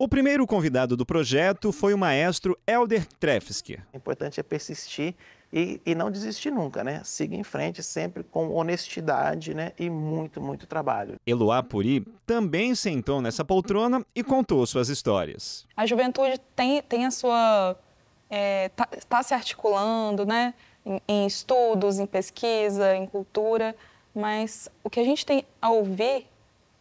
O primeiro convidado do projeto foi o maestro Elder Trefsky. O importante é persistir e, e, não desistir nunca, né? Siga em frente sempre com honestidade né? e muito, muito trabalho. Eloá Puri também sentou nessa poltrona e contou suas histórias. A juventude tem, tem a sua... está é, tá, tá se articulando, né? Em, em estudos, em pesquisa, em cultura, mas o que a gente tem a ouvir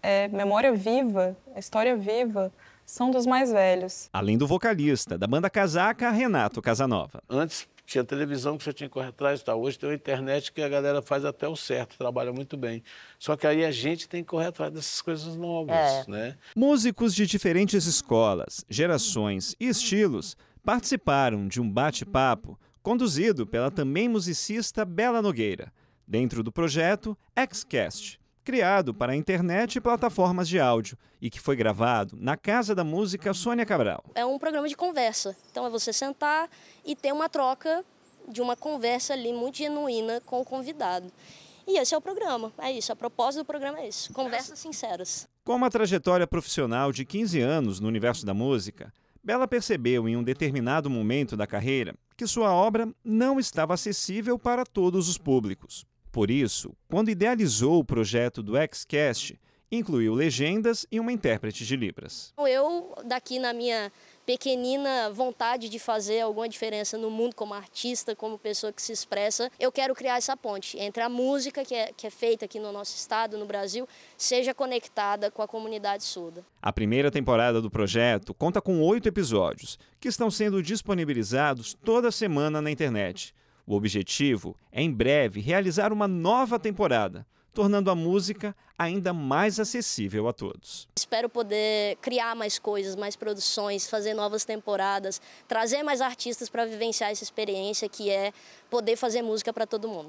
é, memória viva, história viva, são dos mais velhos. Além do vocalista, da banda casaca, Renato Casanova. Antes tinha televisão que você tinha que correr atrás e tal. Hoje tem a internet que a galera faz até o certo, trabalha muito bem. Só que aí a gente tem que correr atrás dessas coisas novas, é. né? Músicos de diferentes escolas, gerações e estilos participaram de um bate-papo conduzido pela também musicista Bela Nogueira, dentro do projeto Xcast criado para a internet e plataformas de áudio e que foi gravado na Casa da Música Sônia Cabral. É um programa de conversa, então é você sentar e ter uma troca de uma conversa ali muito genuína com o convidado. E esse é o programa, é isso. A proposta do programa é isso: conversas sinceras. Com uma trajetória profissional de 15 anos no universo da música, Bela percebeu em um determinado momento da carreira que sua obra não estava acessível para todos os públicos por isso, quando idealizou o projeto do Xcast, incluiu legendas e uma intérprete de Libras. Então, eu, daqui na minha pequenina vontade de fazer alguma diferença no mundo como artista, como pessoa que se expressa, eu quero criar essa ponte entre a música que é, que é feita aqui no nosso estado, no Brasil, seja conectada com a comunidade surda. A primeira temporada do projeto conta com oito episódios, que estão sendo disponibilizados toda semana na internet. O objetivo é, em breve, realizar uma nova temporada, tornando a música ainda mais acessível a todos. Espero poder criar mais coisas, mais produções, fazer novas temporadas, trazer mais artistas para vivenciar essa experiência que é poder fazer música para todo mundo.